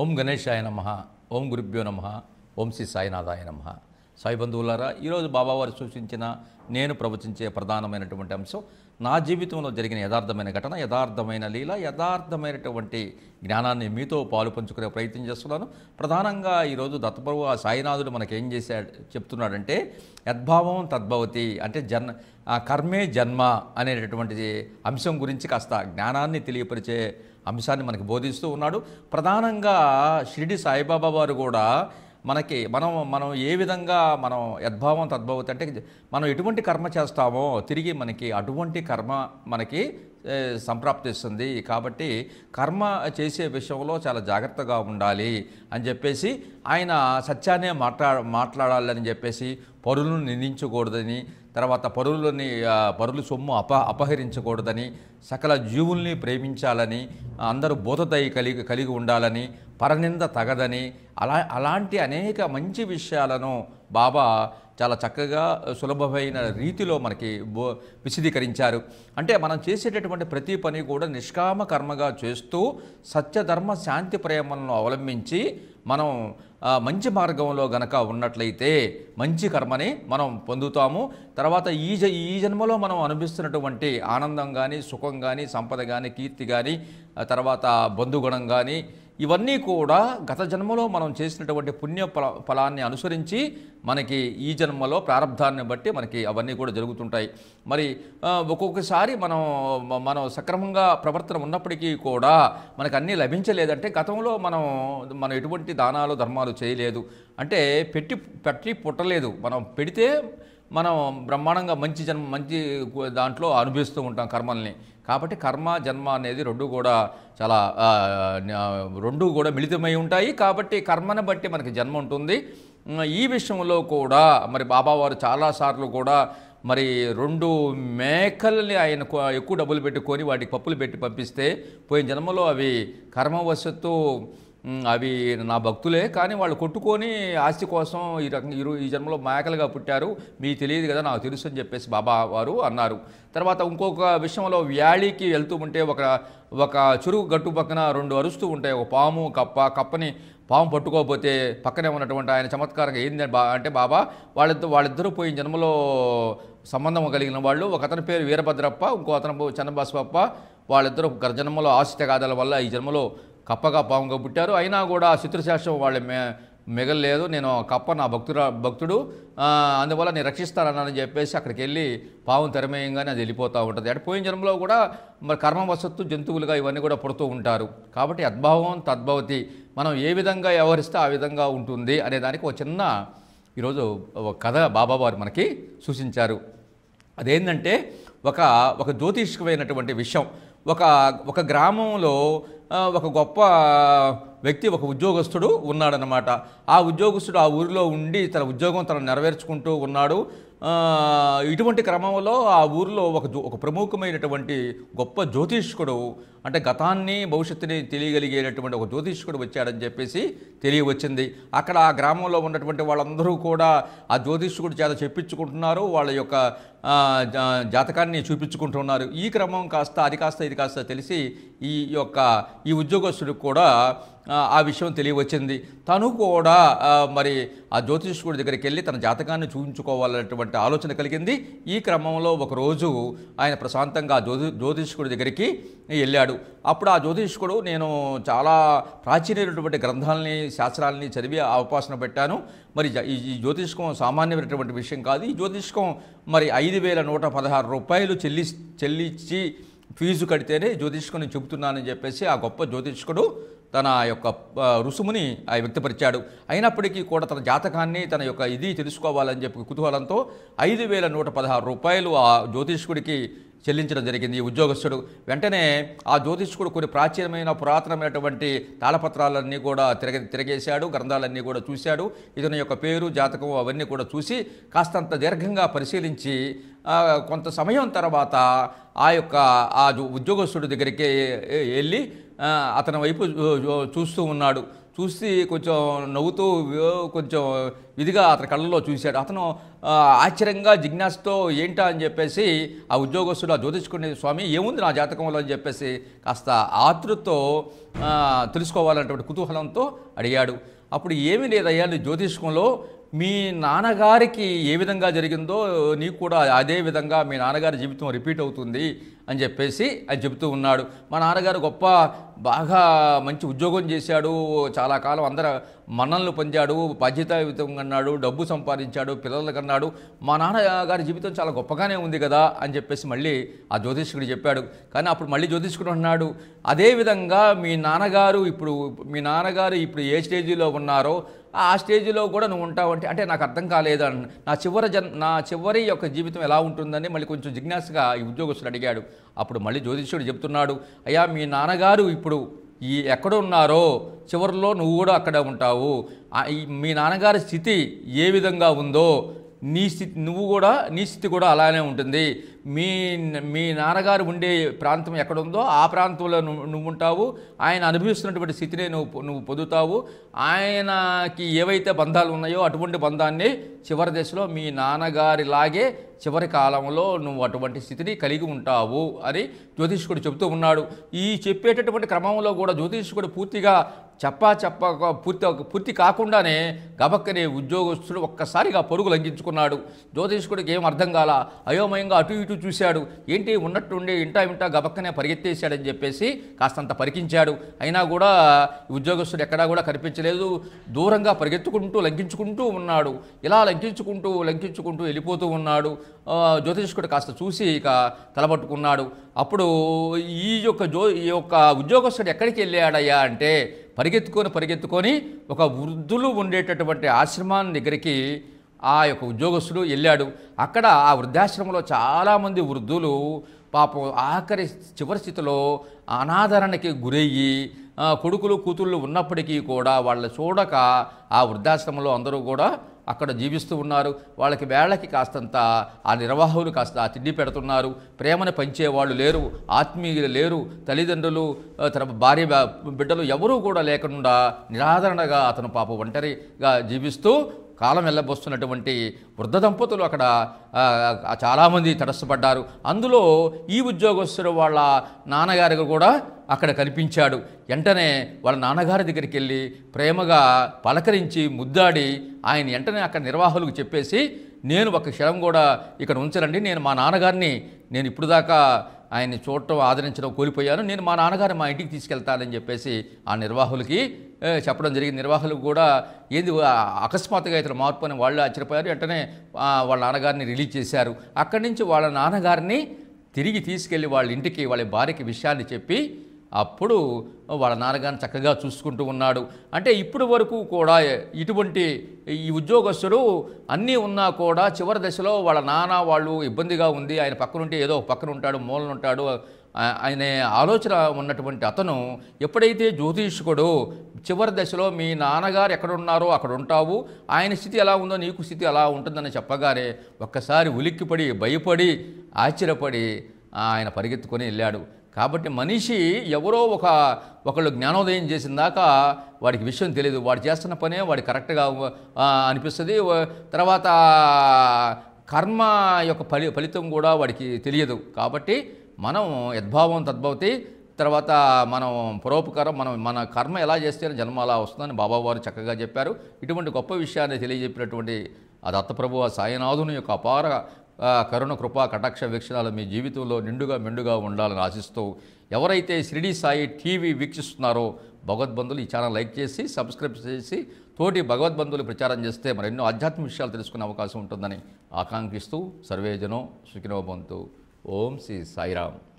ఓం గణేశాయ నమ ఓం గురుభ్యో నమ ఓం శ్రీ సాయినాథాయ నమ సాయి బంధువులారా ఈరోజు బాబావారు సూచించిన నేను ప్రవచించే ప్రధానమైనటువంటి అంశం నా జీవితంలో జరిగిన యథార్థమైన ఘటన యథార్థమైన లీల యథార్థమైనటువంటి జ్ఞానాన్ని మీతో పాలు పంచుకునే ప్రయత్నం చేస్తున్నాను ప్రధానంగా ఈరోజు దత్తప్రభు ఆ సాయినాథుడు మనకేం చేశాడు చెప్తున్నాడంటే యద్భావం తద్భవతి అంటే జన్ కర్మే జన్మ అనేటటువంటి అంశం గురించి కాస్త జ్ఞానాన్ని తెలియపరిచే అంశాన్ని మనకి బోధిస్తూ ఉన్నాడు ప్రధానంగా షిరిడి సాయిబాబా వారు కూడా మనకి మనం మనం ఏ విధంగా మనం యద్భావం తద్భావం అంటే మనం ఎటువంటి కర్మ చేస్తామో తిరిగి మనకి అటువంటి కర్మ మనకి సంప్రాప్తిస్తుంది కాబట్టి కర్మ చేసే విషయంలో చాలా జాగ్రత్తగా ఉండాలి అని చెప్పేసి ఆయన సత్యాన్నే మాట్లా మాట్లాడాలని చెప్పేసి పరులను నిందించకూడదని తర్వాత పరులని పరులు సొమ్ము అప అపహరించకూడదని సకల జీవుల్ని ప్రేమించాలని అందరూ బోధతయి కలిగి కలిగి ఉండాలని పరనింద తగదని అలా అలాంటి అనేక మంచి విషయాలను బాబా చాలా చక్కగా సులభమైన రీతిలో మనకి బో విశదీకరించారు అంటే మనం చేసేటటువంటి ప్రతి పని కూడా నిష్కామ కర్మగా చేస్తూ సత్యధర్మ శాంతి ప్రేమలను అవలంబించి మనం మంచి మార్గంలో గనక ఉన్నట్లయితే మంచి కర్మని మనం పొందుతాము తర్వాత ఈ జ ఈ జన్మలో మనం అనుభవిస్తున్నటువంటి ఆనందం కానీ సుఖం కానీ సంపద కానీ కీర్తి కానీ తర్వాత బంధుగుణం కానీ ఇవన్నీ కూడా గత జన్మలో మనం చేసినటువంటి పుణ్య ఫలాన్ని అనుసరించి మనకి ఈ జన్మలో ప్రారంధాన్ని బట్టి మనకి అవన్నీ కూడా జరుగుతుంటాయి మరి ఒక్కొక్కసారి మనం మనం సక్రమంగా ప్రవర్తన ఉన్నప్పటికీ కూడా మనకు అన్నీ లభించలేదంటే గతంలో మనం మనం ఎటువంటి దానాలు ధర్మాలు చేయలేదు అంటే పెట్టి పెట్టి పుట్టలేదు మనం పెడితే మనం బ్రహ్మాండంగా మంచి జన్మ మంచి దాంట్లో అనుభవిస్తూ ఉంటాం కర్మల్ని కాబట్టి కర్మ జన్మ అనేది రెండు కూడా చాలా రెండు కూడా మిళితమై ఉంటాయి కాబట్టి కర్మను బట్టి మనకి జన్మ ఉంటుంది ఈ విషయంలో కూడా మరి బాబావారు చాలాసార్లు కూడా మరి రెండు మేకల్ని ఆయన ఎక్కువ డబ్బులు పెట్టుకొని వాటికి పప్పులు పెట్టి పంపిస్తే పోయిన జన్మలో అవి కర్మవశత్తు అవి నా భక్తులే కానీ వాళ్ళు కొట్టుకొని ఆస్తి కోసం ఈ రకంగా ఈ జన్మలో మాయకలుగా పుట్టారు మీకు తెలియదు కదా నాకు తెలుసు అని చెప్పేసి బాబా వారు అన్నారు తర్వాత ఇంకొక విషయంలో వ్యాళీకి వెళ్తూ ఉంటే ఒక ఒక చురుకు గట్టు పక్కన రెండు అరుస్తూ ఉంటాయి ఒక పాము కప్ప కప్పని పాము పట్టుకోకపోతే పక్కనే ఉన్నటువంటి ఆయన చమత్కారంగా ఏంది బా అంటే బాబా వాళ్ళిద్దరు వాళ్ళిద్దరూ పోయిన జన్మలో సంబంధం కలిగిన వాళ్ళు ఒక అతని పేరు వీరభద్రప్ప ఇంకో అతను చన్నబాసుపప్ప వాళ్ళిద్దరు గర్జన్మలో ఆశ తగాదాల వల్ల ఈ జన్మలో కప్పగా పాముగా పుట్టారు అయినా కూడా శత్రుశాస్త్రం వాళ్ళ మే మిగలలేదు నేను కప్ప నా భక్తుడు భక్తుడు అందువల్ల నేను రక్షిస్తానని చెప్పేసి అక్కడికి వెళ్ళి పావం తెరమేయంగానే అది వెళ్ళిపోతూ ఉంటుంది అంటే పోయిన జన్మలో కూడా మరి కర్మవసత్తు జంతువులుగా ఇవన్నీ కూడా పుడుతూ ఉంటారు కాబట్టి అద్భావం తద్భవతి మనం ఏ విధంగా వ్యవహరిస్తే ఆ విధంగా ఉంటుంది అనే దానికి ఒక చిన్న ఈరోజు ఒక కథ బాబావారు మనకి సూచించారు అదేంటంటే ఒక ఒక జ్యోతిష్కమైనటువంటి విషయం ఒక ఒక గ్రామంలో ఒక గొప్ప వ్యక్తి ఒక ఉద్యోగస్తుడు ఉన్నాడనమాట ఆ ఉద్యోగస్తుడు ఆ ఊరిలో ఉండి తన ఉద్యోగం తన నెరవేర్చుకుంటూ ఉన్నాడు ఇటువంటి క్రమంలో ఆ ఊరిలో ఒక ఒక ప్రముఖమైనటువంటి గొప్ప జ్యోతిష్కుడు అంటే గతాన్ని భవిష్యత్తుని తెలియగలిగేటటువంటి ఒక జ్యోతిష్కుడు వచ్చాడని చెప్పేసి తెలియవచ్చింది అక్కడ ఆ గ్రామంలో ఉన్నటువంటి వాళ్ళందరూ కూడా ఆ జ్యోతిష్కుడు చేత చెప్పించుకుంటున్నారు వాళ్ళ యొక్క జాతకాన్ని చూపించుకుంటున్నారు ఈ క్రమం కాస్త అది కాస్త ఇది కాస్త తెలిసి ఈ యొక్క ఈ ఉద్యోగస్తుడికి కూడా ఆ విషయం తెలియవచ్చింది తను కూడా మరి ఆ జ్యోతిష్కుడి దగ్గరికి వెళ్ళి తన జాతకాన్ని చూపించుకోవాలన్నటువంటి ఆలోచన కలిగింది ఈ క్రమంలో ఒకరోజు ఆయన ప్రశాంతంగా జ్యోతి జ్యోతిష్కుడి దగ్గరికి వెళ్ళాడు అప్పుడు ఆ జ్యోతిష్కుడు నేను చాలా ప్రాచీనమైనటువంటి గ్రంథాలని శాస్త్రాలని చదివి అవకాశం పెట్టాను మరి ఈ జ్యోతిష్కం సామాన్యమైనటువంటి విషయం కాదు ఈ జ్యోతిష్కం మరి ఐదు వేల నూట పదహారు రూపాయలు చెల్లి చెల్లించి ఫీజు కడితేనే జ్యోతిష్కుని చెబుతున్నానని చెప్పేసి ఆ గొప్ప జ్యోతిష్కుడు తన యొక్క రుసుముని వ్యక్తపరిచాడు అయినప్పటికీ కూడా తన జాతకాన్ని తన యొక్క ఇది తెలుసుకోవాలని చెప్పి కుతూహలంతో ఐదు వేల నూట పదహారు రూపాయలు ఆ జ్యోతిష్కుడికి చెల్లించడం జరిగింది ఈ ఉద్యోగస్తుడు వెంటనే ఆ జ్యోతిష్కుడు కొన్ని ప్రాచీనమైన పురాతనమైనటువంటి తాళపత్రాలన్నీ కూడా తిరగ తిరగేశాడు గ్రంథాలన్నీ కూడా చూశాడు ఇతని యొక్క పేరు జాతకం అవన్నీ కూడా చూసి కాస్తంత దీర్ఘంగా పరిశీలించి కొంత సమయం తర్వాత ఆ యొక్క ఆ ఉద్యోగస్తుడి దగ్గరికి వెళ్ళి అతని వైపు చూస్తూ ఉన్నాడు చూసి కొంచెం నవ్వుతూ కొంచెం విధిగా అతని కళ్ళల్లో చూశాడు అతను ఆశ్చర్యంగా జిజ్ఞాసతో ఏంటా అని చెప్పేసి ఆ ఉద్యోగస్తుడు ఆ జ్యోతిష్కునే స్వామి ఏముంది నా జాతకంలో అని చెప్పేసి కాస్త ఆతృతో తెలుసుకోవాలన్నటువంటి కుతూహలంతో అడిగాడు అప్పుడు ఏమీ లేదయ్యా జ్యోతిష్కంలో మీ నాన్నగారికి ఏ విధంగా జరిగిందో నీకు కూడా అదే విధంగా మీ నాన్నగారి జీవితం రిపీట్ అవుతుంది అని చెప్పేసి అది చెబుతూ ఉన్నాడు మా నాన్నగారు గొప్ప బాగా మంచి ఉద్యోగం చేశాడు చాలా కాలం అందరు మన్ననలు పొందాడు బాధ్యతాయుతం అన్నాడు డబ్బు సంపాదించాడు పిల్లలకు అన్నాడు మా నాన్నగారి జీవితం చాలా గొప్పగానే ఉంది కదా అని చెప్పేసి మళ్ళీ ఆ జ్యోతిష్కుడు చెప్పాడు కానీ అప్పుడు మళ్ళీ జ్యోతిష్కుడు అన్నాడు అదేవిధంగా మీ నాన్నగారు ఇప్పుడు మీ నాన్నగారు ఇప్పుడు ఏ స్టేజీలో ఉన్నారో ఆ స్టేజ్లో కూడా నువ్వు ఉంటావు అంటే అంటే నాకు అర్థం కాలేదు అని నా చివరి జన్ నా చివరి యొక్క జీవితం ఎలా ఉంటుందని మళ్ళీ కొంచెం జిజ్ఞాసగా ఈ ఉద్యోగస్తుడు అడిగాడు అప్పుడు మళ్ళీ జ్యోతిష్యుడు చెప్తున్నాడు అయ్యా మీ నాన్నగారు ఇప్పుడు ఈ ఎక్కడ ఉన్నారో చివరిలో నువ్వు కూడా అక్కడ ఉంటావు మీ నాన్నగారి స్థితి ఏ విధంగా ఉందో నీ స్థితి నువ్వు కూడా నీ స్థితి కూడా అలానే ఉంటుంది మీ మీ నాన్నగారు ఉండే ప్రాంతం ఎక్కడుందో ఆ ప్రాంతంలో నువ్వు ఉంటావు ఆయన అనుభవిస్తున్నటువంటి స్థితిని నువ్వు నువ్వు పొందుతావు ఆయనకి ఏవైతే బంధాలు ఉన్నాయో అటువంటి బంధాన్ని చివరి దశలో మీ నాన్నగారిలాగే చివరి కాలంలో నువ్వు అటువంటి స్థితిని కలిగి ఉంటావు అని జ్యోతిష్కుడు చెబుతూ ఉన్నాడు ఈ చెప్పేటటువంటి క్రమంలో కూడా జ్యోతిష్కుడు పూర్తిగా చెప్పా చెప్ప పూర్తి పూర్తి కాకుండానే గబక్కనే ఉద్యోగస్తుడు ఒక్కసారిగా పొరుగు లంఘించుకున్నాడు జ్యోతిష్కుడికి ఏం అర్థం కాల అయోమయంగా అటు ఇటు చుట్టూ చూశాడు ఏంటి ఉండే ఇంటా ఇంటా గబక్కనే పరిగెత్తేసాడని చెప్పేసి కాస్తంత పరికించాడు అయినా కూడా ఉద్యోగస్తుడు ఎక్కడా కూడా కనిపించలేదు దూరంగా పరిగెత్తుకుంటూ లంకించుకుంటూ ఉన్నాడు ఇలా లంకించుకుంటూ లంకించుకుంటూ వెళ్ళిపోతూ ఉన్నాడు జ్యోతిష్కుడు కాస్త చూసి ఇక తలబట్టుకున్నాడు అప్పుడు ఈ యొక్క జో ఈ యొక్క ఉద్యోగస్తుడు ఎక్కడికి వెళ్ళాడయ్యా అంటే పరిగెత్తుకొని పరిగెత్తుకొని ఒక వృద్ధులు ఉండేటటువంటి ఆశ్రమాన్ని దగ్గరికి ఆ యొక్క ఉద్యోగస్తుడు వెళ్ళాడు అక్కడ ఆ వృద్ధాశ్రమంలో చాలామంది వృద్ధులు పాపం ఆఖరి చివరి స్థితిలో అనాదరణకి గురయ్యి కొడుకులు కూతుళ్ళు ఉన్నప్పటికీ కూడా వాళ్ళు చూడక ఆ వృద్ధాశ్రమంలో అందరూ కూడా అక్కడ జీవిస్తూ ఉన్నారు వాళ్ళకి వేళకి కాస్తంత ఆ నిర్వాహకులు కాస్త ఆ తిండి పెడుతున్నారు ప్రేమను పంచేవాళ్ళు లేరు ఆత్మీయులు లేరు తల్లిదండ్రులు తన భార్య బిడ్డలు ఎవరూ కూడా లేకుండా నిరాదరణగా అతను పాప ఒంటరిగా జీవిస్తూ కాలం వెళ్ళబోస్తున్నటువంటి వృద్ధ దంపతులు అక్కడ చాలామంది తటస్థపడ్డారు అందులో ఈ ఉద్యోగస్తుడు వాళ్ళ నాన్నగారికి కూడా అక్కడ కనిపించాడు వెంటనే వాళ్ళ నాన్నగారి దగ్గరికి వెళ్ళి ప్రేమగా పలకరించి ముద్దాడి ఆయన వెంటనే అక్కడ నిర్వాహకులకు చెప్పేసి నేను ఒక క్షణం కూడా ఇక్కడ ఉంచరండి నేను మా నాన్నగారిని నేను ఇప్పుడు దాకా ఆయన్ని చూడటం ఆదరించడం కోల్పోయాను నేను మా నాన్నగారిని మా ఇంటికి తీసుకెళ్తానని చెప్పేసి ఆ నిర్వాహులకి చెప్పడం జరిగింది నిర్వాహకులు కూడా ఏంది అకస్మాత్తుగా ఇతను మార్పు అని వాళ్ళు ఆశ్చర్యపోయారు వెంటనే వాళ్ళ నాన్నగారిని రిలీజ్ చేశారు అక్కడి నుంచి వాళ్ళ నాన్నగారిని తిరిగి తీసుకెళ్ళి వాళ్ళ ఇంటికి వాళ్ళ భార్యకి విషయాన్ని చెప్పి అప్పుడు వాళ్ళ నాన్నగారిని చక్కగా చూసుకుంటూ ఉన్నాడు అంటే ఇప్పుడు వరకు కూడా ఇటువంటి ఈ ఉద్యోగస్తుడు అన్నీ ఉన్నా కూడా చివరి దశలో వాళ్ళ నాన్న వాళ్ళు ఇబ్బందిగా ఉంది ఆయన పక్కనుంటే ఏదో పక్కన ఉంటాడు మూలన ఉంటాడు అనే ఆలోచన ఉన్నటువంటి అతను ఎప్పుడైతే జ్యోతిష్కుడు చివరి దశలో మీ నాన్నగారు ఎక్కడ ఉన్నారో అక్కడ ఉంటావు ఆయన స్థితి ఎలా ఉందో నీకు స్థితి ఎలా ఉంటుందని చెప్పగానే ఒక్కసారి ఉలిక్కిపడి భయపడి ఆశ్చర్యపడి ఆయన పరిగెత్తుకొని వెళ్ళాడు కాబట్టి మనిషి ఎవరో ఒక ఒకళ్ళు జ్ఞానోదయం చేసిన దాకా వాడికి విషయం తెలియదు వాడు చేస్తున్న పనే వాడికి కరెక్ట్గా అనిపిస్తుంది తర్వాత కర్మ యొక్క ఫలి ఫలితం కూడా వాడికి తెలియదు కాబట్టి మనం యద్భావం తద్భవతి తర్వాత మనం పురోపకారం మనం మన కర్మ ఎలా చేస్తేనే జన్మ అలా వస్తుందని బాబావారు చక్కగా చెప్పారు ఇటువంటి గొప్ప విషయాన్ని తెలియజెప్పినటువంటి ఆ దత్తప్రభు ఆ సాయనాథుని యొక్క అపార కరుణ కృపా కటాక్ష వీక్షణాలు మీ జీవితంలో నిండుగా మెండుగా ఉండాలని ఆశిస్తూ ఎవరైతే షిరిడి సాయి టీవీ వీక్షిస్తున్నారో భగవద్బంధులు ఈ ఛానల్ లైక్ చేసి సబ్స్క్రైబ్ చేసి తోటి భగవద్బంధులు ప్రచారం చేస్తే మరెన్నో ఆధ్యాత్మిక విషయాలు తెలుసుకునే అవకాశం ఉంటుందని ఆకాంక్షిస్తూ సర్వేజనం సుఖినోబంతు ओम श्री साईराम